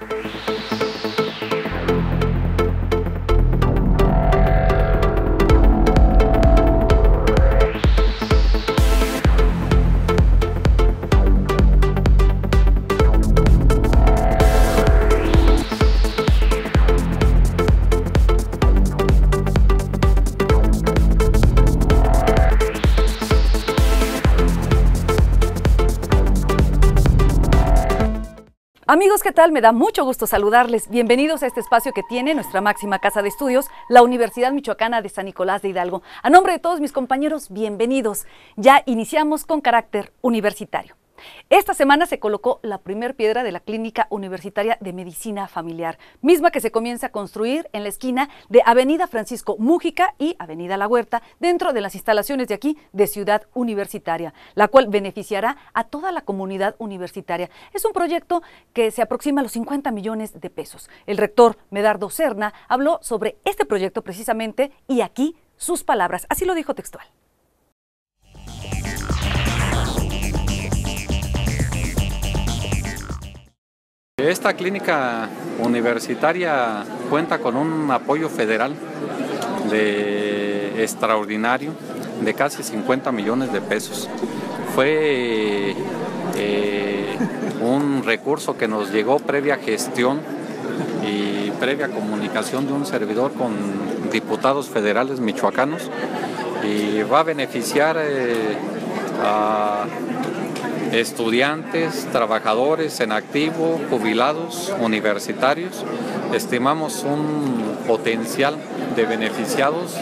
Thank you. Amigos, ¿qué tal? Me da mucho gusto saludarles. Bienvenidos a este espacio que tiene nuestra máxima casa de estudios, la Universidad Michoacana de San Nicolás de Hidalgo. A nombre de todos mis compañeros, bienvenidos. Ya iniciamos con carácter universitario. Esta semana se colocó la primera piedra de la Clínica Universitaria de Medicina Familiar, misma que se comienza a construir en la esquina de Avenida Francisco Mújica y Avenida La Huerta, dentro de las instalaciones de aquí de Ciudad Universitaria, la cual beneficiará a toda la comunidad universitaria. Es un proyecto que se aproxima a los 50 millones de pesos. El rector Medardo Cerna habló sobre este proyecto precisamente y aquí sus palabras. Así lo dijo textual. Esta clínica universitaria cuenta con un apoyo federal de extraordinario de casi 50 millones de pesos. Fue eh, un recurso que nos llegó previa gestión y previa comunicación de un servidor con diputados federales michoacanos y va a beneficiar eh, a estudiantes, trabajadores en activo, jubilados, universitarios. Estimamos un potencial de beneficiados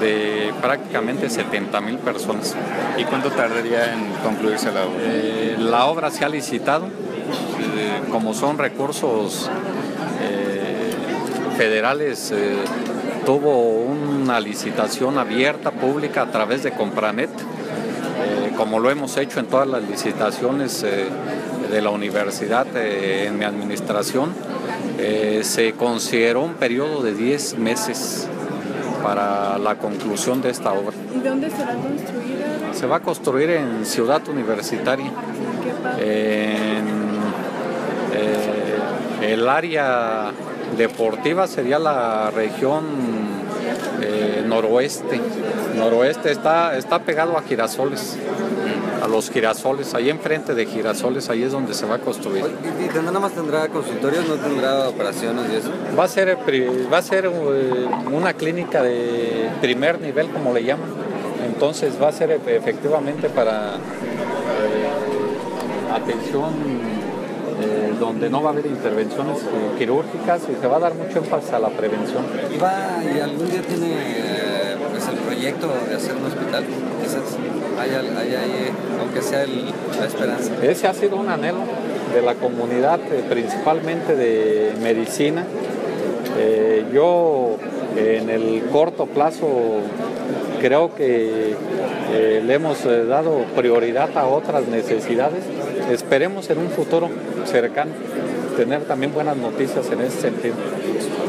de prácticamente 70 mil personas. ¿Y cuánto tardaría en concluirse la obra? Eh, la obra se ha licitado, eh, como son recursos eh, federales tuvo una licitación abierta pública a través de Compranet como lo hemos hecho en todas las licitaciones eh, de la universidad eh, en mi administración, eh, se consideró un periodo de 10 meses para la conclusión de esta obra. ¿Y dónde será construida? Se va a construir en Ciudad Universitaria, el área deportiva sería la región noroeste. Noroeste está pegado a girasoles los girasoles, ahí enfrente de girasoles, ahí es donde se va a construir. ¿Y, nada más tendrá consultorios, no tendrá operaciones y eso? Va a ser, va a ser eh, una clínica de primer nivel, como le llaman. Entonces va a ser efectivamente para eh, atención eh, donde no va a haber intervenciones quirúrgicas y se va a dar mucho énfasis a la prevención. va, y algún día tiene de hacer un hospital. aunque sea la esperanza. Ese ha sido un anhelo de la comunidad, eh, principalmente de medicina. Eh, yo en el corto plazo creo que eh, le hemos dado prioridad a otras necesidades. Esperemos en un futuro cercano tener también buenas noticias en ese sentido.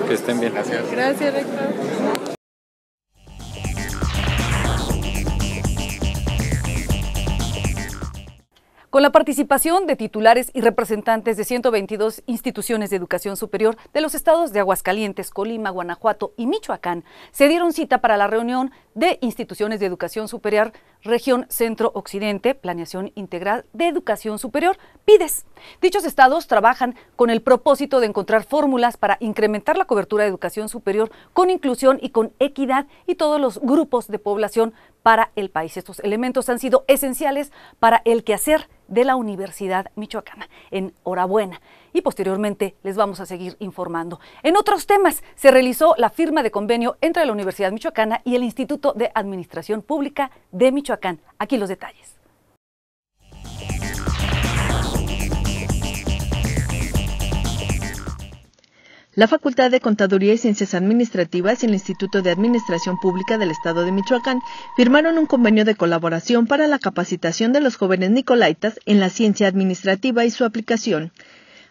Que estén bien. Gracias. Gracias, Rector. con la participación de titulares y representantes de 122 instituciones de educación superior de los estados de Aguascalientes, Colima, Guanajuato y Michoacán, se dieron cita para la reunión de instituciones de educación superior Región Centro Occidente, Planeación Integral de Educación Superior, PIDES. Dichos estados trabajan con el propósito de encontrar fórmulas para incrementar la cobertura de educación superior con inclusión y con equidad y todos los grupos de población para el país. Estos elementos han sido esenciales para el quehacer de la Universidad Michoacana. Enhorabuena. Y posteriormente les vamos a seguir informando. En otros temas, se realizó la firma de convenio entre la Universidad Michoacana y el Instituto de Administración Pública de Michoacán. Aquí los detalles. la Facultad de Contaduría y Ciencias Administrativas y el Instituto de Administración Pública del Estado de Michoacán firmaron un convenio de colaboración para la capacitación de los jóvenes nicolaitas en la ciencia administrativa y su aplicación.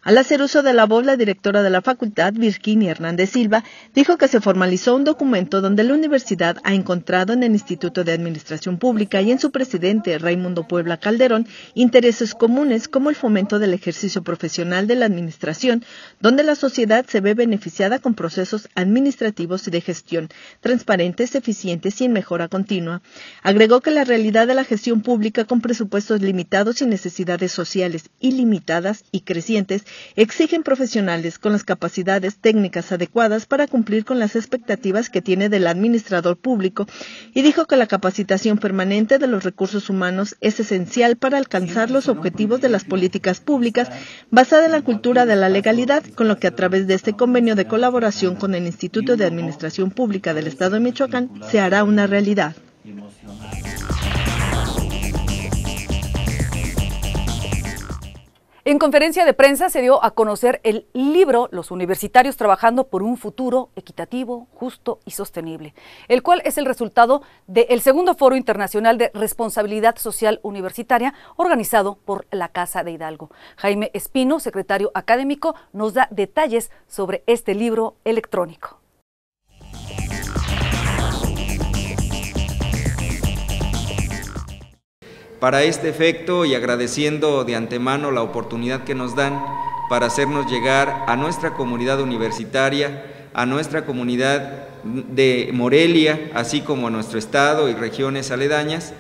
Al hacer uso de la voz, la directora de la facultad, Virginia Hernández Silva, dijo que se formalizó un documento donde la universidad ha encontrado en el Instituto de Administración Pública y en su presidente, Raimundo Puebla Calderón, intereses comunes como el fomento del ejercicio profesional de la administración, donde la sociedad se ve beneficiada con procesos administrativos y de gestión transparentes, eficientes y en mejora continua. Agregó que la realidad de la gestión pública con presupuestos limitados y necesidades sociales ilimitadas y crecientes exigen profesionales con las capacidades técnicas adecuadas para cumplir con las expectativas que tiene del administrador público y dijo que la capacitación permanente de los recursos humanos es esencial para alcanzar pues, los objetivos de las políticas públicas basada en la cultura de la legalidad, con lo que a través de este convenio de colaboración con el Instituto de Administración Pública del Estado de Michoacán se hará una realidad. En conferencia de prensa se dio a conocer el libro Los universitarios trabajando por un futuro equitativo, justo y sostenible, el cual es el resultado del segundo foro internacional de responsabilidad social universitaria organizado por la Casa de Hidalgo. Jaime Espino, secretario académico, nos da detalles sobre este libro electrónico. Para este efecto y agradeciendo de antemano la oportunidad que nos dan para hacernos llegar a nuestra comunidad universitaria, a nuestra comunidad de Morelia, así como a nuestro estado y regiones aledañas,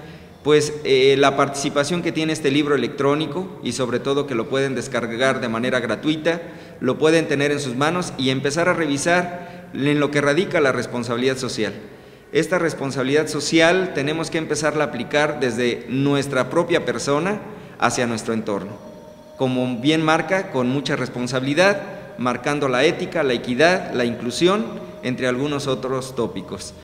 pues eh, la participación que tiene este libro electrónico y sobre todo que lo pueden descargar de manera gratuita, lo pueden tener en sus manos y empezar a revisar en lo que radica la responsabilidad social. Esta responsabilidad social tenemos que empezarla a aplicar desde nuestra propia persona hacia nuestro entorno. Como bien marca, con mucha responsabilidad, marcando la ética, la equidad, la inclusión, entre algunos otros tópicos.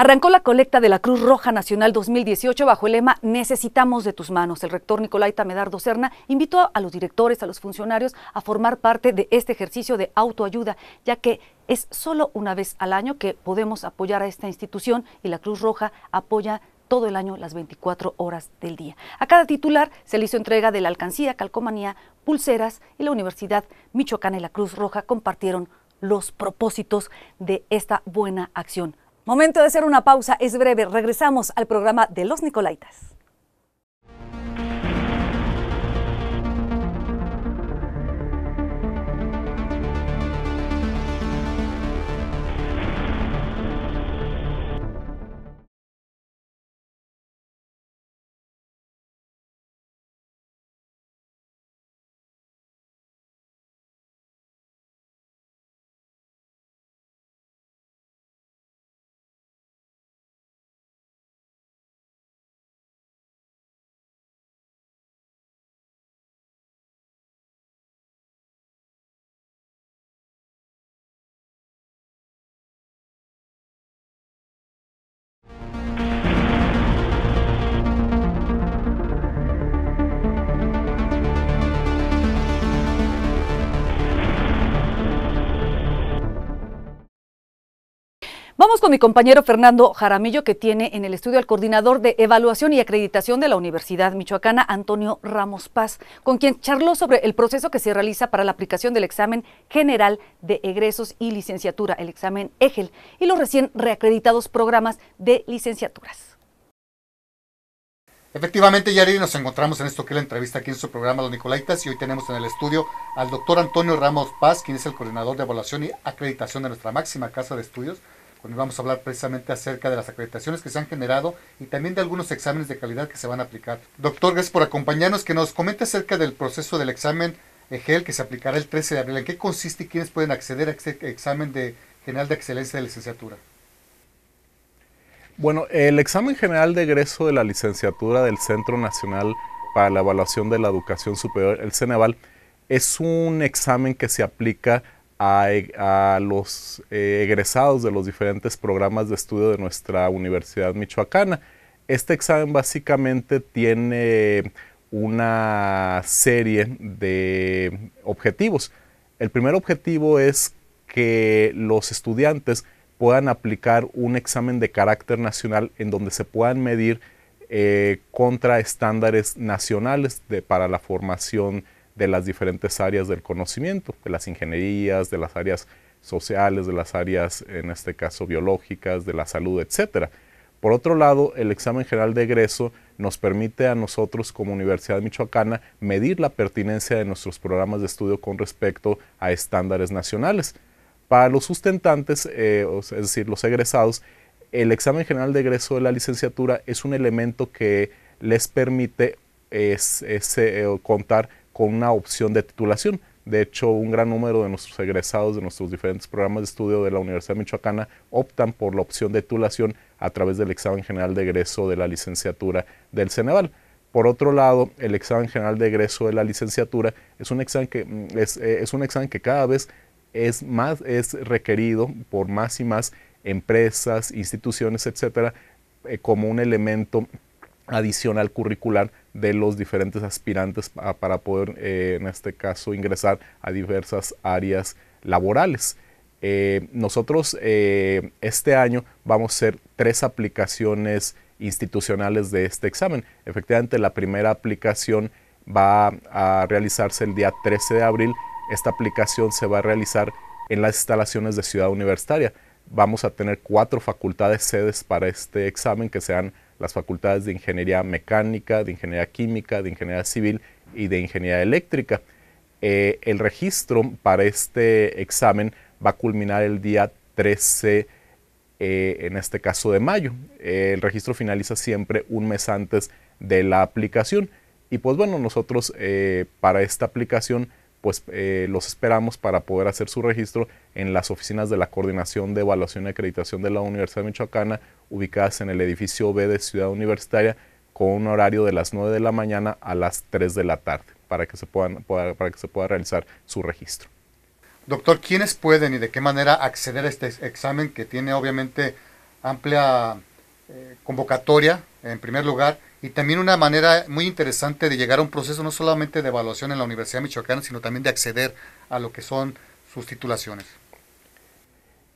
Arrancó la colecta de la Cruz Roja Nacional 2018 bajo el lema Necesitamos de tus manos. El rector Nicolaita Tamedardo Serna invitó a los directores, a los funcionarios a formar parte de este ejercicio de autoayuda, ya que es solo una vez al año que podemos apoyar a esta institución y la Cruz Roja apoya todo el año las 24 horas del día. A cada titular se le hizo entrega de la alcancía, calcomanía, pulseras y la Universidad Michoacán y la Cruz Roja compartieron los propósitos de esta buena acción. Momento de hacer una pausa, es breve. Regresamos al programa de los Nicolaitas. con mi compañero Fernando Jaramillo, que tiene en el estudio al coordinador de evaluación y acreditación de la Universidad Michoacana, Antonio Ramos Paz, con quien charló sobre el proceso que se realiza para la aplicación del examen general de egresos y licenciatura, el examen EGEL, y los recién reacreditados programas de licenciaturas. Efectivamente, Yari, nos encontramos en esto que es la entrevista aquí en su programa Los Nicolaitas y hoy tenemos en el estudio al doctor Antonio Ramos Paz, quien es el coordinador de evaluación y acreditación de nuestra máxima casa de estudios, cuando vamos a hablar precisamente acerca de las acreditaciones que se han generado y también de algunos exámenes de calidad que se van a aplicar. Doctor, gracias por acompañarnos, que nos comente acerca del proceso del examen EGEL eh, que se aplicará el 13 de abril. ¿En qué consiste y quiénes pueden acceder a este examen de general de excelencia de licenciatura? Bueno, el examen general de egreso de la licenciatura del Centro Nacional para la Evaluación de la Educación Superior, el CENEVAL, es un examen que se aplica a, los eh, egresados de los diferentes programas de estudio de nuestra Universidad Michoacana. Este examen básicamente tiene una serie de objetivos. El primer objetivo es que los estudiantes puedan aplicar un examen de carácter nacional en donde se puedan medir eh, contra estándares nacionales para la formación de las diferentes áreas del conocimiento, de las ingenierías, de las áreas sociales, de las áreas, en este caso, biológicas, de la salud, etc. Por otro lado, el examen general de egreso nos permite a nosotros como Universidad Michoacana medir la pertinencia de nuestros programas de estudio con respecto a estándares nacionales. Para los sustentantes, eh, es decir, los egresados, el examen general de egreso de la licenciatura es un elemento que les permite eh, contar con una opción de titulación. De hecho, un gran número de nuestros egresados de nuestros diferentes programas de estudio de la Universidad Michoacana optan por la opción de titulación a través del examen general de egreso de la licenciatura del Ceneval. Por otro lado, el examen general de egreso de la licenciatura es un examen que, mm, eh, es, un examen que cada vez es más es requerido por más y más empresas, instituciones, etcétera, eh, como un elemento adicional curricular de los diferentes aspirantes para, poder, eh, en este caso, ingresar a diversas áreas laborales. Eh, nosotros eh, este año vamos a hacer tres aplicaciones institucionales de este examen. Efectivamente, la primera aplicación va a realizarse el día 13 de abril. Esta aplicación se va a realizar en las instalaciones de Ciudad Universitaria. Vamos a tener cuatro facultades sedes para este examen que sean las facultades de Ingeniería Mecánica, de Ingeniería Química, de Ingeniería Civil y de Ingeniería Eléctrica. Eh, el registro para este examen va a culminar el día 13, eh, en este caso de mayo. Eh, el registro finaliza siempre un mes antes de la aplicación. Y pues bueno, nosotros para esta aplicación pues eh, los esperamos para poder hacer su registro en las oficinas de la Coordinación de Evaluación y Acreditación de la Universidad Michoacana, ubicadas en el edificio B de Ciudad Universitaria, con un horario de las 9 de la mañana a las 3 de la tarde, para que se, puedan, para, que se pueda realizar su registro. Doctor, ¿quiénes pueden y de qué manera acceder a este examen que tiene obviamente amplia eh, convocatoria en primer lugar, y también una manera muy interesante de llegar a un proceso no solamente de evaluación en la Universidad Michoacana, sino también de acceder a lo que son sus titulaciones.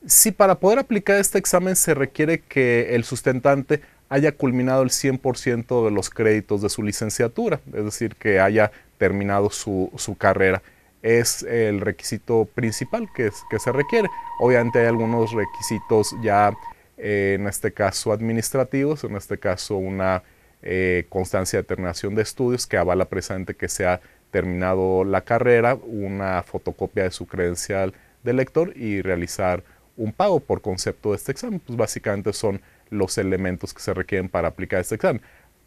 Si para poder aplicar este examen se requiere que el sustentante haya culminado el 100% de los créditos de su licenciatura, es decir, que haya terminado su, carrera. Es el requisito principal que, que se requiere. Obviamente hay algunos requisitos ya eh, en este caso administrativos, en este caso una eh, constancia de terminación de estudios que avala precisamente que se ha terminado la carrera, una fotocopia de su credencial de lector y realizar un pago por concepto de este examen. Pues básicamente son los elementos que se requieren para aplicar este examen.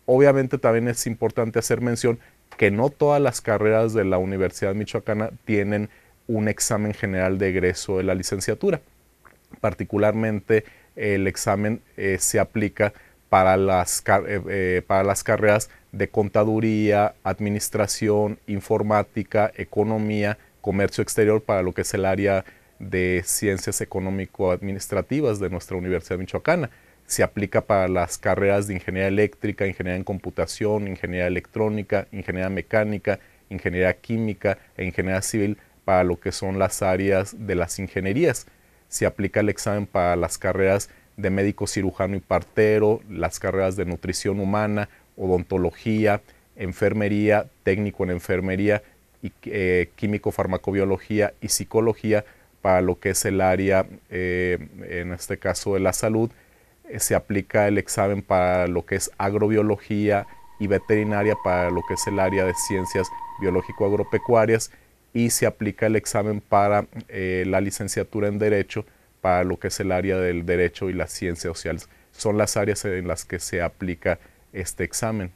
Obviamente también es importante hacer mención que no todas las carreras de la Universidad Michoacana tienen un examen general de egreso de la licenciatura. Particularmente el examen eh, se aplica para las, eh, eh, para las carreras de contaduría, administración, informática, economía, comercio exterior, para lo que es el área de ciencias económico-administrativas de nuestra Universidad Michoacana. Se aplica para las carreras de ingeniería eléctrica, ingeniería en computación, ingeniería electrónica, ingeniería mecánica, ingeniería química e ingeniería civil para lo que son las áreas de las ingenierías se aplica el examen para las carreras de médico cirujano y partero, las carreras de nutrición humana, odontología, enfermería, técnico en enfermería, y, eh, químico, farmacobiología y psicología para lo que es el área, eh, en este caso de la salud. Eh, se aplica el examen para lo que es agrobiología y veterinaria para lo que es el área de ciencias biológico-agropecuarias y se aplica el examen para eh, la licenciatura en Derecho, para lo que es el área del Derecho y las ciencias sociales. Son las áreas en las que se aplica este examen.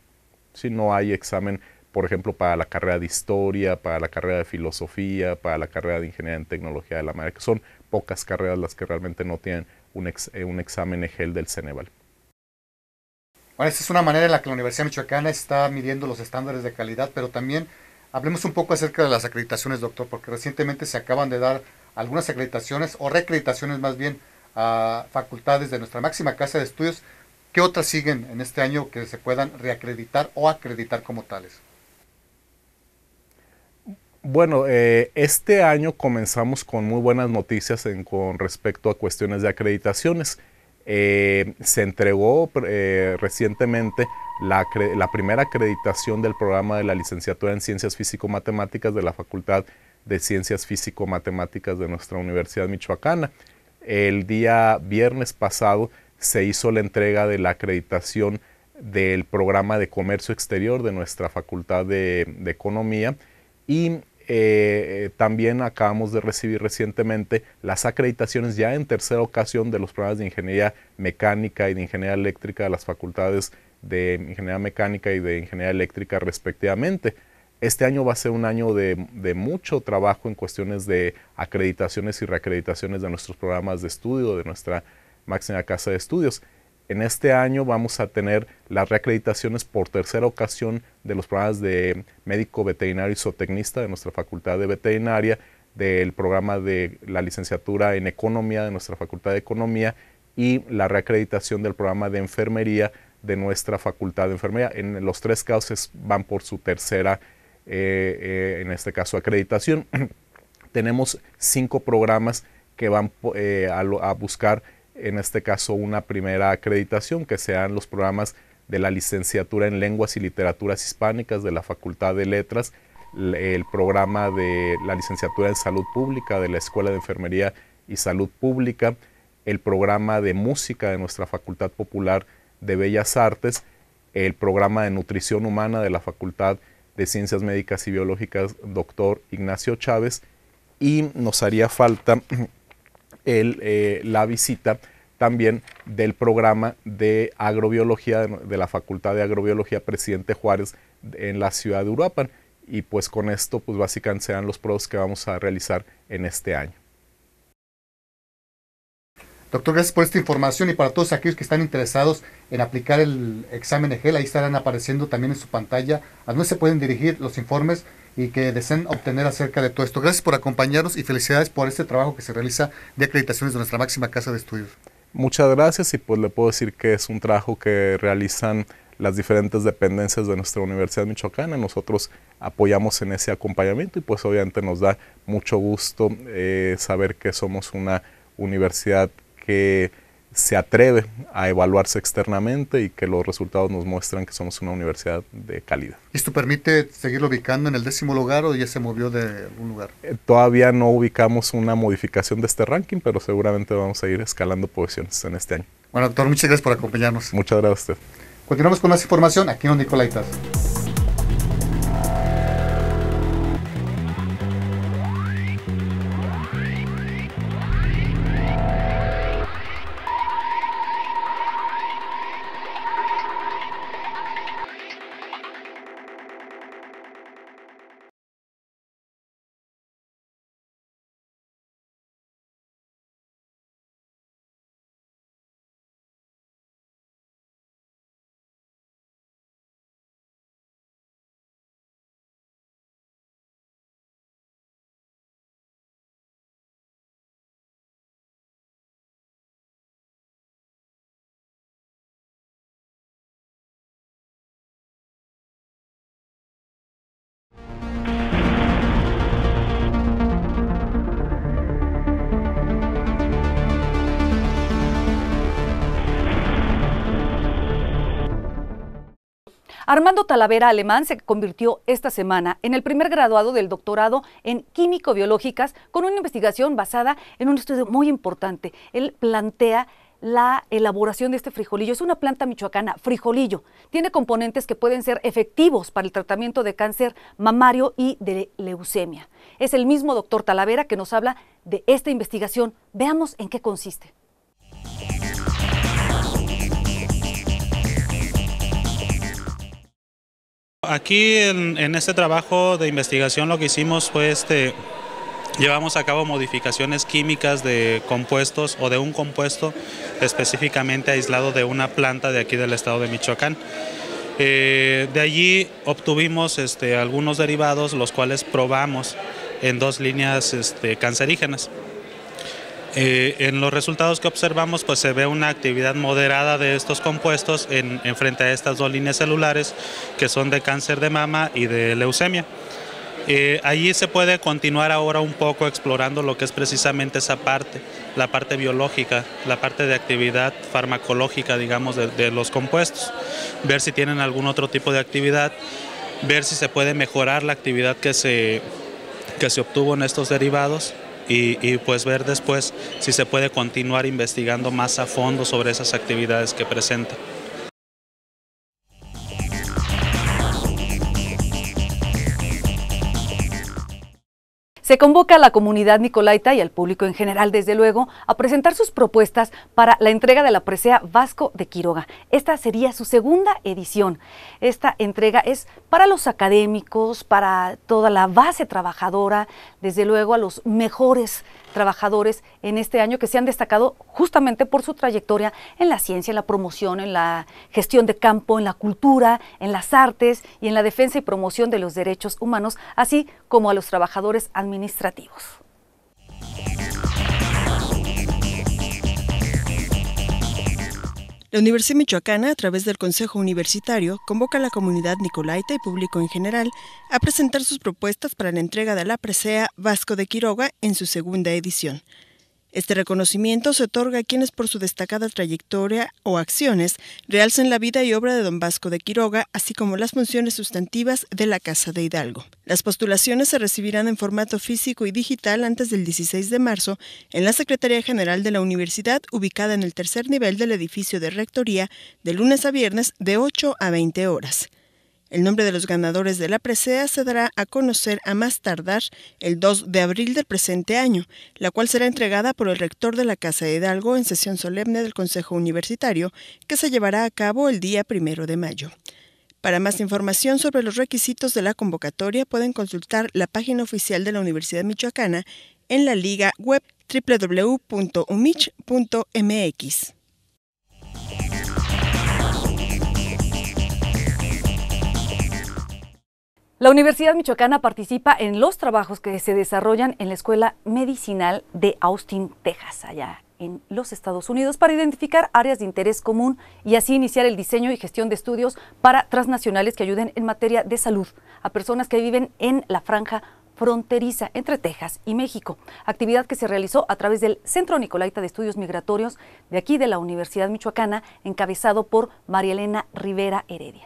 Si no hay examen, por ejemplo, para la carrera de Historia, para la carrera de Filosofía, para la carrera de Ingeniería en Tecnología de la Madre, que son pocas carreras las que realmente no tienen un, eh, un examen EGEL del Ceneval. Bueno, esta es una manera en la que la Universidad Michoacana está midiendo los estándares de calidad, pero también Hablemos un poco acerca de las acreditaciones, doctor, porque recientemente se acaban de dar algunas acreditaciones o recreditaciones más bien a facultades de nuestra máxima casa de estudios. ¿Qué otras siguen en este año que se puedan reacreditar o acreditar como tales? Bueno, eh, este año comenzamos con muy buenas noticias en, con respecto a cuestiones de acreditaciones. Eh, se entregó eh, recientemente la, primera acreditación del programa de la licenciatura en Ciencias Físico-Matemáticas de la Facultad de Ciencias Físico-Matemáticas de nuestra Universidad Michoacana. El día viernes pasado se hizo la entrega de la acreditación del programa de comercio exterior de nuestra Facultad de, Economía y eh, también acabamos de recibir recientemente las acreditaciones ya en tercera ocasión de los programas de ingeniería mecánica y de ingeniería eléctrica de las facultades de ingeniería mecánica y de ingeniería eléctrica respectivamente. Este año va a ser un año de, mucho trabajo en cuestiones de acreditaciones y reacreditaciones de nuestros programas de estudio, de nuestra máxima casa de estudios. En este año vamos a tener las reacreditaciones por tercera ocasión de los programas de médico veterinario y zootecnista de nuestra Facultad de Veterinaria, del programa de la licenciatura en Economía de nuestra Facultad de Economía y la reacreditación del programa de Enfermería de nuestra facultad de enfermería. En los tres casos van por su tercera, eh, eh, en este caso, acreditación. Tenemos cinco programas que van eh, a, a, buscar, en este caso, una primera acreditación, que sean los programas de la licenciatura en lenguas y literaturas hispánicas de la Facultad de Letras, el programa de la licenciatura en salud pública de la Escuela de Enfermería y Salud Pública, el programa de música de nuestra Facultad Popular de Bellas Artes, el programa de nutrición humana de la Facultad de Ciencias Médicas y Biológicas, doctor Ignacio Chávez, y nos haría falta eh, la visita también del programa de agrobiología de la Facultad de Agrobiología Presidente Juárez en la ciudad de Uruapan. Y pues con esto, pues básicamente serán los pruebas que vamos a realizar en este año. Doctor, gracias por esta información y para todos aquellos que están interesados en aplicar el examen EGEL, ahí estarán apareciendo también en su pantalla a donde se pueden dirigir los informes y que deseen obtener acerca de todo esto. Gracias por acompañarnos y felicidades por este trabajo que se realiza de acreditaciones de nuestra máxima casa de estudios. Muchas gracias y pues le puedo decir que es un trabajo que realizan las diferentes dependencias de nuestra Universidad Michoacana. Nosotros apoyamos en ese acompañamiento y pues obviamente nos da mucho gusto eh, saber que somos una universidad que se atreve a evaluarse externamente y que los resultados nos muestran que somos una universidad de calidad. ¿Esto permite seguirlo ubicando en el décimo lugar o ya se movió de algún lugar? Eh, todavía no ubicamos una modificación de este ranking, pero seguramente vamos a ir escalando posiciones en este año. Bueno, doctor, muchas gracias por acompañarnos. Muchas gracias a usted. Continuamos con más información aquí en Nicolaitas. Armando Talavera Alemán se convirtió esta semana en el primer graduado del doctorado en químico-biológicas con una investigación basada en un estudio muy importante. Él plantea la elaboración de este frijolillo. Es una planta michoacana, frijolillo. Tiene componentes que pueden ser efectivos para el tratamiento de cáncer mamario y de leucemia. Es el mismo doctor Talavera que nos habla de esta investigación. Veamos en qué consiste. Aquí en, este trabajo de investigación lo que hicimos fue este, llevamos a cabo modificaciones químicas de compuestos o de un compuesto específicamente aislado de una planta de aquí del estado de Michoacán. Eh, de allí obtuvimos este, algunos derivados los cuales probamos en dos líneas este, cancerígenas. Eh, en los resultados que observamos pues se ve una actividad moderada de estos compuestos en, frente a estas dos líneas celulares que son de cáncer de mama y de leucemia. Eh, allí se puede continuar ahora un poco explorando lo que es precisamente esa parte, la parte biológica, la parte de actividad farmacológica, digamos, de, los compuestos, ver si tienen algún otro tipo de actividad, ver si se puede mejorar la actividad que que se obtuvo en estos derivados y, pues ver después si se puede continuar investigando más a fondo sobre esas actividades que presenta. Se convoca a la comunidad nicolaita y al público en general, desde luego, a presentar sus propuestas para la entrega de la presea Vasco de Quiroga. Esta sería su segunda edición. Esta entrega es para los académicos, para toda la base trabajadora, desde luego a los mejores trabajadores en este año que se han destacado justamente por su trayectoria en la ciencia, en la promoción, en la gestión de campo, en la cultura, en las artes y en la defensa y promoción de los derechos humanos, así como a los trabajadores administrativos. La Universidad Michoacana, a través del Consejo Universitario, convoca a la comunidad nicolaita y público en general a presentar sus propuestas para la entrega de la presea Vasco de Quiroga en su segunda edición. Este reconocimiento se otorga a quienes por su destacada trayectoria o acciones realcen la vida y obra de don Vasco de Quiroga, así como las funciones sustantivas de la Casa de Hidalgo. Las postulaciones se recibirán en formato físico y digital antes del 16 de marzo en la Secretaría General de la Universidad, ubicada en el tercer nivel del edificio de Rectoría, de lunes a viernes de 8 a 20 horas. El nombre de los ganadores de la presea se dará a conocer a más tardar el 2 de abril del presente año, la cual será entregada por el rector de la Casa de Hidalgo en sesión solemne del Consejo Universitario, que se llevará a cabo el día 1 de mayo. Para más información sobre los requisitos de la convocatoria pueden consultar la página oficial de la Universidad Michoacana en la liga web www.umich.mx. La Universidad Michoacana participa en los trabajos que se desarrollan en la Escuela Medicinal de Austin, Texas, allá en los Estados Unidos, para identificar áreas de interés común y así iniciar el diseño y gestión de estudios para transnacionales que ayuden en materia de salud a personas que viven en la franja fronteriza entre Texas y México, actividad que se realizó a través del Centro Nicolaita de Estudios Migratorios de aquí de la Universidad Michoacana, encabezado por María Elena Rivera Heredia.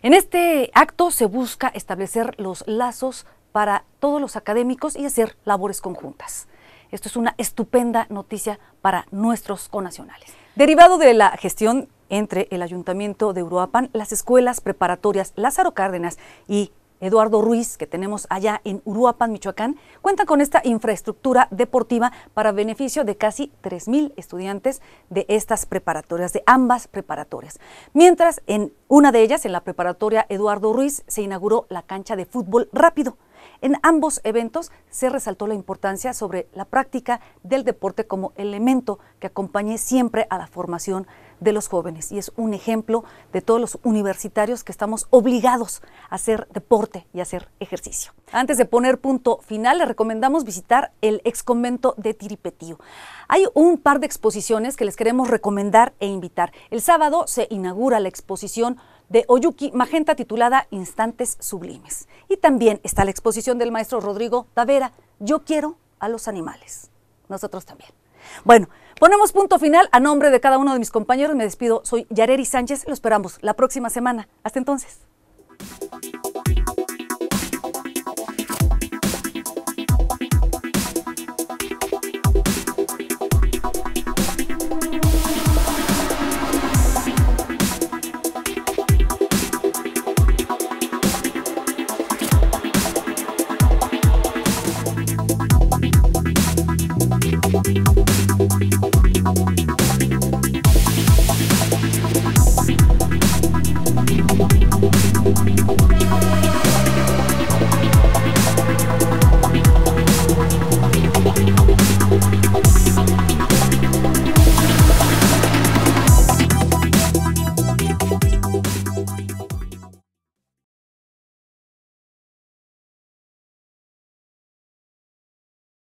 En este acto se busca establecer los lazos para todos los académicos y hacer labores conjuntas. Esto es una estupenda noticia para nuestros conacionales. Derivado de la gestión entre el Ayuntamiento de Uruapan, las escuelas preparatorias Lázaro Cárdenas y Eduardo Ruiz, que tenemos allá en Uruapan, Michoacán, cuenta con esta infraestructura deportiva para beneficio de casi 3.000 estudiantes de estas preparatorias, de ambas preparatorias. Mientras, en una de ellas, en la preparatoria Eduardo Ruiz, se inauguró la cancha de fútbol rápido. En ambos eventos se resaltó la importancia sobre la práctica del deporte como elemento que acompañe siempre a la formación de los jóvenes y es un ejemplo de todos los universitarios que estamos obligados a hacer deporte y hacer ejercicio. Antes de poner punto final, les recomendamos visitar el ex convento de Tiripetío. Hay un par de exposiciones que les queremos recomendar e invitar. El sábado se inaugura la exposición de Oyuki Magenta titulada Instantes Sublimes. Y también está la exposición del maestro Rodrigo Tavera, Yo quiero a los animales. Nosotros también. Bueno, Ponemos punto final a nombre de cada uno de mis compañeros. Me despido. Soy Yareri Sánchez. Lo esperamos la próxima semana. Hasta entonces.